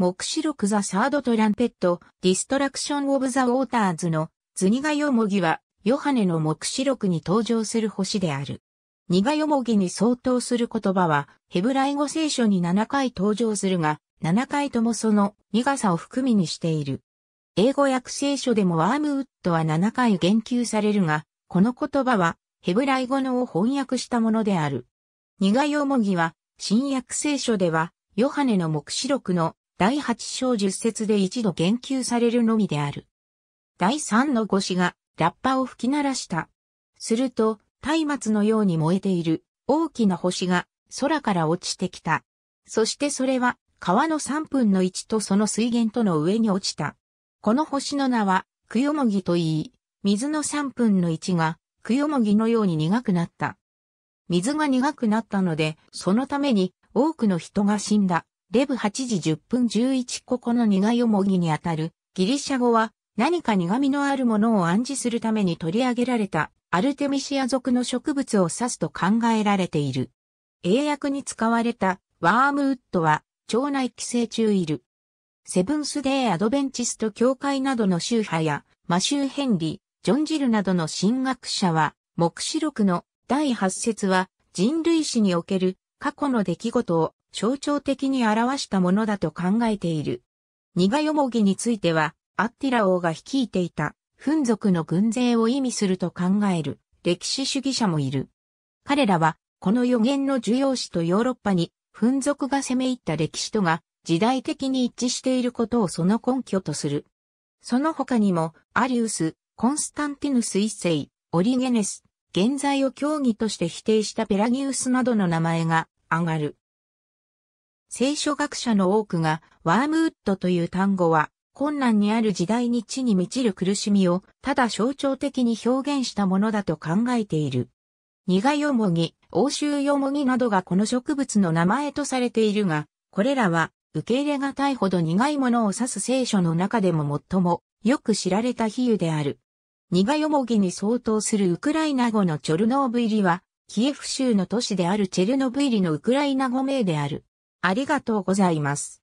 目白録ザ・サード・トランペット、ディストラクション・オブ・ザ・ウォーターズの、ズニガヨモギは、ヨハネの目白録に登場する星である。ニガヨモギに相当する言葉は、ヘブライ語聖書に7回登場するが、7回ともその苦さを含みにしている。英語訳聖書でもワームウッドは7回言及されるが、この言葉はヘブライ語のを翻訳したものである。ニガヨモギは、新約聖書では、ヨハネの目白録の第八章十節で一度言及されるのみである。第三の五詞がラッパを吹き鳴らした。すると、松明のように燃えている大きな星が空から落ちてきた。そしてそれは川の3分の1とその水源との上に落ちた。この星の名は、クヨモギと言い、水の3分の1が、クヨモギのように苦くなった。水が苦くなったので、そのために多くの人が死んだ。レブ8時10分11個この苦いもぎにあたる、ギリシャ語は何か苦味のあるものを暗示するために取り上げられたアルテミシア属の植物を指すと考えられている。英訳に使われたワームウッドは腸内寄生虫いる。セブンスデーアドベンチスト教会などの宗派やマシュー・ヘンリー、ジョン・ジルなどの神学者は、目視録の第8節は人類史における過去の出来事を象徴的に表したものだと考えている。ニガヨモギについては、アッティラ王が率いていた、フン族の軍勢を意味すると考える、歴史主義者もいる。彼らは、この予言の重要視とヨーロッパに、フン族が攻め入った歴史とが、時代的に一致していることをその根拠とする。その他にも、アリウス、コンスタンティヌス一世、オリゲネス、現在を競技として否定したペラギウスなどの名前が上がる。聖書学者の多くが、ワームウッドという単語は、困難にある時代に地に満ちる苦しみを、ただ象徴的に表現したものだと考えている。苦よもぎ、欧州よもぎなどがこの植物の名前とされているが、これらは、受け入れがたいほど苦いものを指す聖書の中でも最も、よく知られた比喩である。苦よもぎに相当するウクライナ語のチョルノーブイリは、キエフ州の都市であるチェルノブイリのウクライナ語名である。ありがとうございます。